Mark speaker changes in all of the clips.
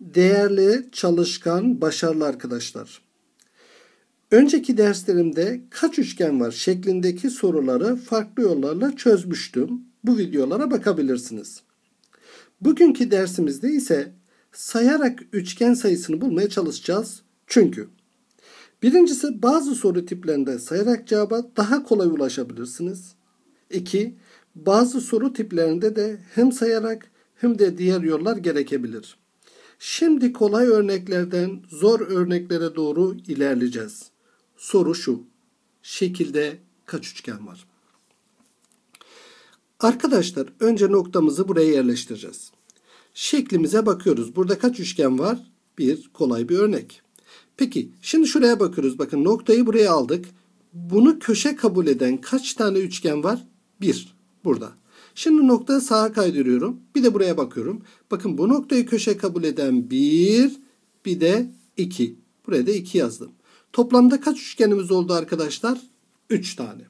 Speaker 1: değerli, çalışkan, başarılı arkadaşlar. Önceki derslerimde kaç üçgen var şeklindeki soruları farklı yollarla çözmüştüm. Bu videolara bakabilirsiniz. Bugünkü dersimizde ise sayarak üçgen sayısını bulmaya çalışacağız. Çünkü birincisi bazı soru tiplerinde sayarak cevaba daha kolay ulaşabilirsiniz. İki, Bazı soru tiplerinde de hem sayarak hem de diğer yollar gerekebilir. Şimdi kolay örneklerden zor örneklere doğru ilerleyeceğiz. Soru şu. Şekilde kaç üçgen var? Arkadaşlar önce noktamızı buraya yerleştireceğiz. Şeklimize bakıyoruz. Burada kaç üçgen var? Bir kolay bir örnek. Peki şimdi şuraya bakıyoruz. Bakın noktayı buraya aldık. Bunu köşe kabul eden kaç tane üçgen var? Bir burada. Şimdi noktayı sağa kaydırıyorum. Bir de buraya bakıyorum. Bakın bu noktayı köşe kabul eden 1, bir de 2. Buraya da 2 yazdım. Toplamda kaç üçgenimiz oldu arkadaşlar? 3 tane.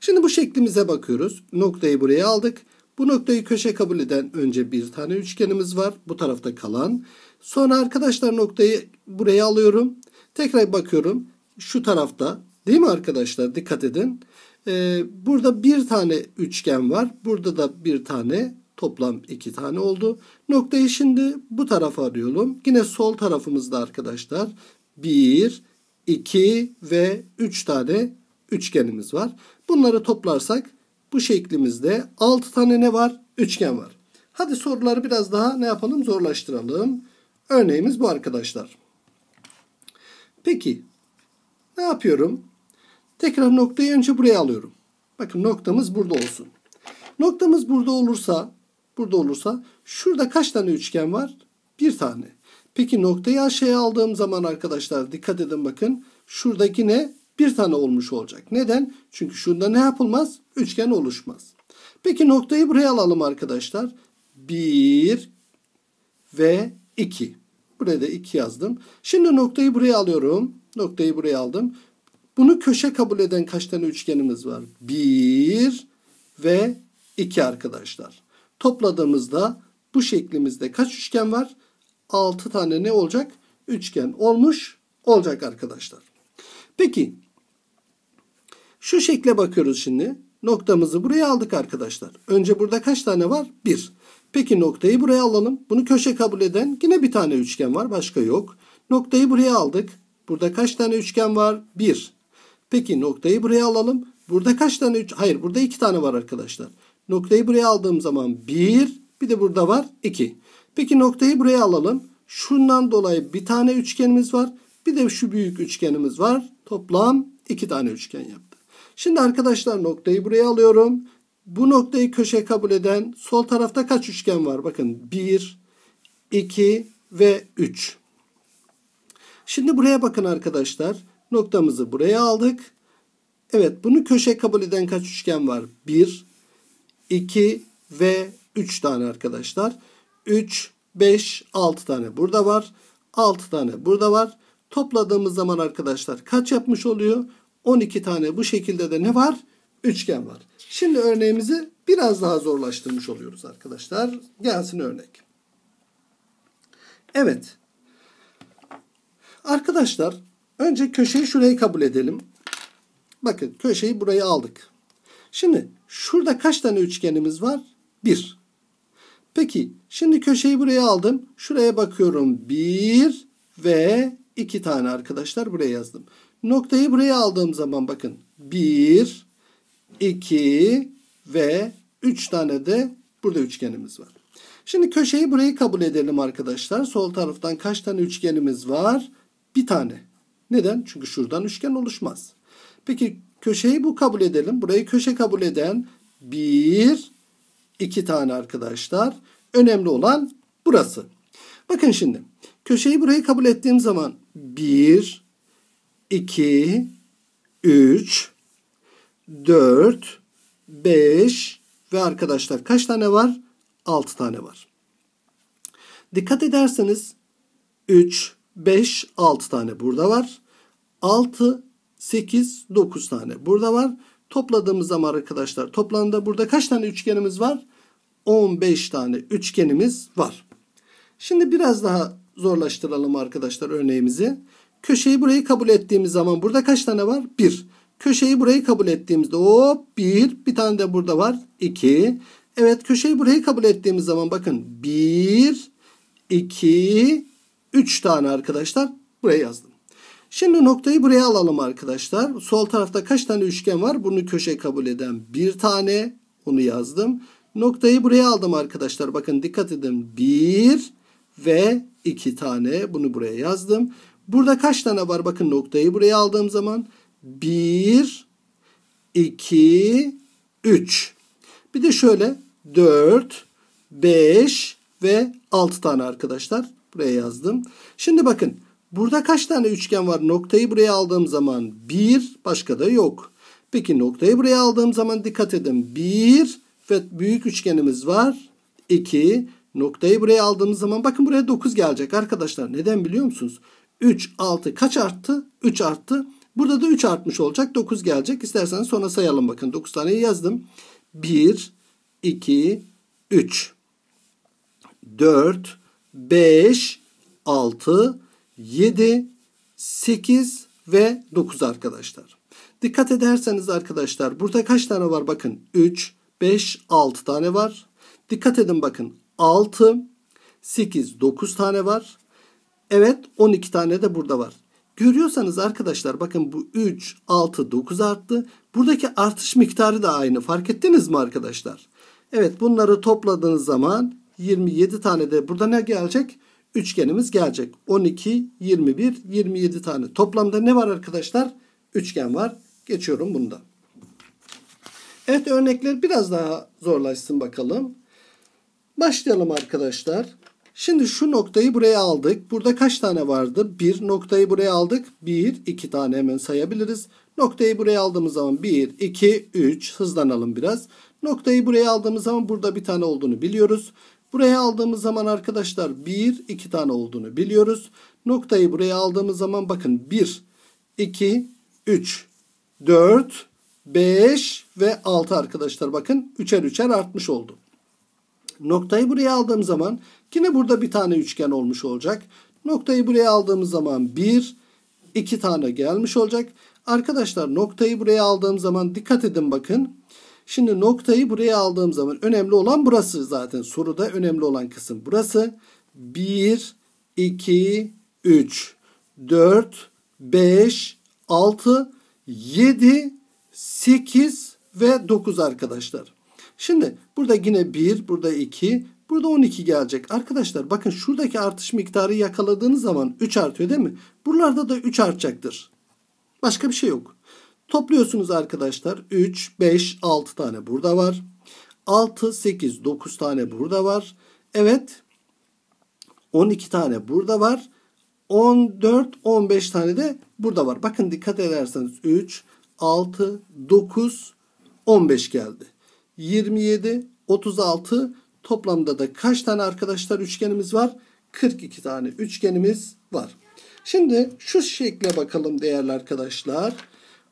Speaker 1: Şimdi bu şeklimize bakıyoruz. Noktayı buraya aldık. Bu noktayı köşe kabul eden önce bir tane üçgenimiz var. Bu tarafta kalan. Sonra arkadaşlar noktayı buraya alıyorum. Tekrar bakıyorum. Şu tarafta Değil mi arkadaşlar? Dikkat edin. Ee, burada bir tane üçgen var. Burada da bir tane toplam iki tane oldu. Noktayı şimdi bu tarafa arıyorum. Yine sol tarafımızda arkadaşlar bir, iki ve üç tane üçgenimiz var. Bunları toplarsak bu şeklimizde altı tane ne var? Üçgen var. Hadi soruları biraz daha ne yapalım? Zorlaştıralım. Örneğimiz bu arkadaşlar. Peki ne yapıyorum? Tekrar noktayı önce buraya alıyorum. Bakın noktamız burada olsun. Noktamız burada olursa, burada olursa şurada kaç tane üçgen var? Bir tane. Peki noktayı aşağıya aldığım zaman arkadaşlar dikkat edin bakın. Şuradaki ne? Bir tane olmuş olacak. Neden? Çünkü şunda ne yapılmaz? Üçgen oluşmaz. Peki noktayı buraya alalım arkadaşlar. 1 ve 2. Buraya da 2 yazdım. Şimdi noktayı buraya alıyorum. Noktayı buraya aldım. Bunu köşe kabul eden kaç tane üçgenimiz var? 1 ve 2 arkadaşlar. Topladığımızda bu şeklimizde kaç üçgen var? 6 tane ne olacak? Üçgen olmuş olacak arkadaşlar. Peki şu şekle bakıyoruz şimdi. Noktamızı buraya aldık arkadaşlar. Önce burada kaç tane var? 1. Peki noktayı buraya alalım. Bunu köşe kabul eden yine bir tane üçgen var. Başka yok. Noktayı buraya aldık. Burada kaç tane üçgen var? 1. Peki noktayı buraya alalım. Burada kaç tane 3? Hayır burada 2 tane var arkadaşlar. Noktayı buraya aldığım zaman 1 bir de burada var 2. Peki noktayı buraya alalım. Şundan dolayı bir tane üçgenimiz var. Bir de şu büyük üçgenimiz var. Toplam 2 tane üçgen yaptı. Şimdi arkadaşlar noktayı buraya alıyorum. Bu noktayı köşe kabul eden sol tarafta kaç üçgen var? Bakın 1, 2 ve 3. Şimdi buraya bakın arkadaşlar. Noktamızı buraya aldık. Evet bunu köşe kabul eden kaç üçgen var? 1, 2 ve 3 tane arkadaşlar. 3, 5, 6 tane burada var. 6 tane burada var. Topladığımız zaman arkadaşlar kaç yapmış oluyor? 12 tane bu şekilde de ne var? Üçgen var. Şimdi örneğimizi biraz daha zorlaştırmış oluyoruz arkadaşlar. Gelsin örnek. Evet. Arkadaşlar Önce köşeyi şurayı kabul edelim. Bakın köşeyi burayı aldık. Şimdi şurada kaç tane üçgenimiz var? 1. Peki şimdi köşeyi buraya aldım. Şuraya bakıyorum. 1 ve 2 tane arkadaşlar buraya yazdım. Noktayı buraya aldığım zaman bakın. 1, 2 ve 3 tane de burada üçgenimiz var. Şimdi köşeyi burayı kabul edelim arkadaşlar. Sol taraftan kaç tane üçgenimiz var? Bir tane. Neden? Çünkü şuradan üçgen oluşmaz. Peki köşeyi bu kabul edelim. Burayı köşe kabul eden bir, iki tane arkadaşlar. Önemli olan burası. Bakın şimdi. Köşeyi burayı kabul ettiğim zaman bir, iki, üç, dört, beş ve arkadaşlar kaç tane var? Altı tane var. Dikkat ederseniz 3, 5, 6 tane burada var. 6, 8, 9 tane burada var. Topladığımız zaman arkadaşlar toplamda burada kaç tane üçgenimiz var? 15 tane üçgenimiz var. Şimdi biraz daha zorlaştıralım arkadaşlar örneğimizi. Köşeyi burayı kabul ettiğimiz zaman burada kaç tane var? 1. Köşeyi burayı kabul ettiğimizde hop 1. Bir tane de burada var. 2. Evet köşeyi burayı kabul ettiğimiz zaman bakın 1, 2, 3 tane arkadaşlar buraya yazdım. Şimdi noktayı buraya alalım arkadaşlar. Sol tarafta kaç tane üçgen var? Bunu köşe kabul eden bir tane. Onu yazdım. Noktayı buraya aldım arkadaşlar. Bakın dikkat edin. Bir ve iki tane. Bunu buraya yazdım. Burada kaç tane var? Bakın noktayı buraya aldığım zaman. Bir, iki, üç. Bir de şöyle. Dört, beş ve altı tane arkadaşlar. Buraya yazdım. Şimdi bakın. Burada kaç tane üçgen var? Noktayı buraya aldığım zaman 1. Başka da yok. Peki noktayı buraya aldığım zaman dikkat edin. 1 ve büyük üçgenimiz var. 2. Noktayı buraya aldığımız zaman bakın buraya 9 gelecek arkadaşlar. Neden biliyor musunuz? 3, 6 kaç arttı? 3 arttı. Burada da 3 artmış olacak. 9 gelecek. İsterseniz sonra sayalım bakın. 9 taneyi yazdım. 1, 2, 3, 4, 5, 6, 7, 8 ve 9 arkadaşlar. Dikkat ederseniz arkadaşlar burada kaç tane var bakın 3, 5, 6 tane var. Dikkat edin bakın 6, 8, 9 tane var. Evet 12 tane de burada var. Görüyorsanız arkadaşlar bakın bu 3, 6, 9 arttı. Buradaki artış miktarı da aynı. Fark ettiniz mi arkadaşlar? Evet bunları topladığınız zaman 27 tane de burada ne gelecek? Üçgenimiz gelecek. 12, 21, 27 tane. Toplamda ne var arkadaşlar? Üçgen var. Geçiyorum bunda. Evet örnekler biraz daha zorlaşsın bakalım. Başlayalım arkadaşlar. Şimdi şu noktayı buraya aldık. Burada kaç tane vardı? Bir noktayı buraya aldık. Bir, iki tane hemen sayabiliriz. Noktayı buraya aldığımız zaman bir, iki, üç. hızlanalım biraz. Noktayı buraya aldığımız zaman burada bir tane olduğunu biliyoruz. Buraya aldığımız zaman arkadaşlar 1, 2 tane olduğunu biliyoruz. Noktayı buraya aldığımız zaman bakın 1, 2, 3, 4, 5 ve 6 arkadaşlar bakın 3'er 3'er artmış oldu. Noktayı buraya aldığım zaman yine burada bir tane üçgen olmuş olacak. Noktayı buraya aldığımız zaman 1, 2 tane gelmiş olacak. Arkadaşlar noktayı buraya aldığım zaman dikkat edin bakın. Şimdi noktayı buraya aldığım zaman önemli olan burası zaten. Soruda önemli olan kısım burası. 1, 2, 3, 4, 5, 6, 7, 8 ve 9 arkadaşlar. Şimdi burada yine 1, burada 2, burada 12 gelecek. Arkadaşlar bakın şuradaki artış miktarı yakaladığınız zaman 3 artıyor değil mi? Buralarda da 3 artacaktır. Başka bir şey yok. Topluyorsunuz arkadaşlar. 3, 5, 6 tane burada var. 6, 8, 9 tane burada var. Evet. 12 tane burada var. 14, 15 tane de burada var. Bakın dikkat ederseniz 3, 6, 9, 15 geldi. 27, 36 toplamda da kaç tane arkadaşlar üçgenimiz var? 42 tane üçgenimiz var. Şimdi şu şekle bakalım değerli arkadaşlar.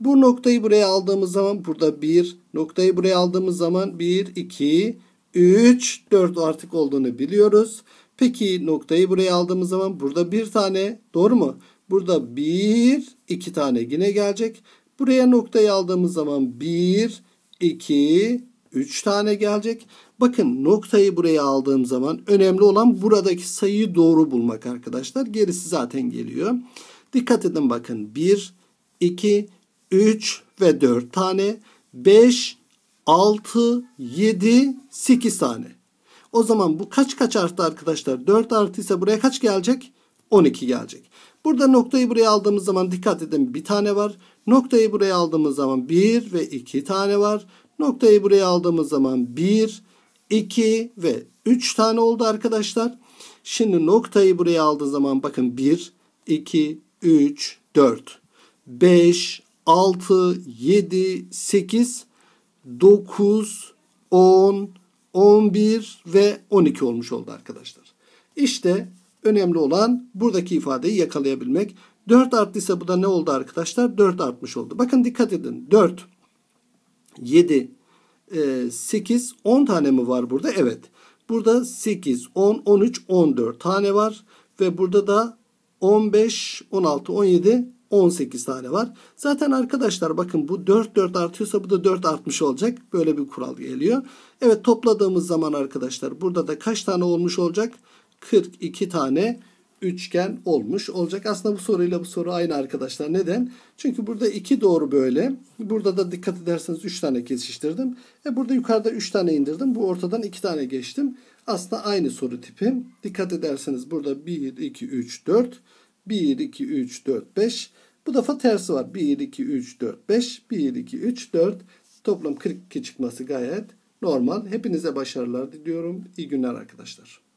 Speaker 1: Bu noktayı buraya aldığımız zaman burada 1. Noktayı buraya aldığımız zaman 1, 2, 3, 4 artık olduğunu biliyoruz. Peki noktayı buraya aldığımız zaman burada bir tane doğru mu? Burada bir, iki tane yine gelecek. Buraya noktayı aldığımız zaman bir, iki, üç tane gelecek. Bakın noktayı buraya aldığım zaman önemli olan buradaki sayıyı doğru bulmak arkadaşlar. Gerisi zaten geliyor. Dikkat edin bakın. bir, iki. 3 ve 4 tane, 5, 6, 7, 8 tane. O zaman bu kaç kaç arttı arkadaşlar? 4 artıysa buraya kaç gelecek? 12 gelecek. Burada noktayı buraya aldığımız zaman dikkat edin bir tane var. Noktayı buraya aldığımız zaman 1 ve 2 tane var. Noktayı buraya aldığımız zaman 1, 2 ve 3 tane oldu arkadaşlar. Şimdi noktayı buraya aldığı zaman bakın 1, 2, 3, 4, 5, 6, 7, 8, 9, 10, 11 ve 12 olmuş oldu arkadaşlar. İşte önemli olan buradaki ifadeyi yakalayabilmek. 4 arttıysa bu da ne oldu arkadaşlar? 4 artmış oldu. Bakın dikkat edin. 4, 7, 8, 10 tane mi var burada? Evet. Burada 8, 10, 13, 14 tane var. Ve burada da 15, 16, 17, 18 tane var. Zaten arkadaşlar bakın bu 4 4 artıyorsa bu da 4 artmış olacak. Böyle bir kural geliyor. Evet topladığımız zaman arkadaşlar burada da kaç tane olmuş olacak? 42 tane üçgen olmuş olacak. Aslında bu soruyla bu soru aynı arkadaşlar. Neden? Çünkü burada 2 doğru böyle. Burada da dikkat ederseniz 3 tane kesiştirdim. E burada yukarıda 3 tane indirdim. Bu ortadan 2 tane geçtim. Aslında aynı soru tipi. Dikkat ederseniz burada 1, 2, 3, 4 1, 2, 3, 4, 5. Bu defa tersi var. 1, 2, 3, 4, 5. 1, 2, 3, 4. Toplam 42 çıkması gayet normal. Hepinize başarılar diliyorum. İyi günler arkadaşlar.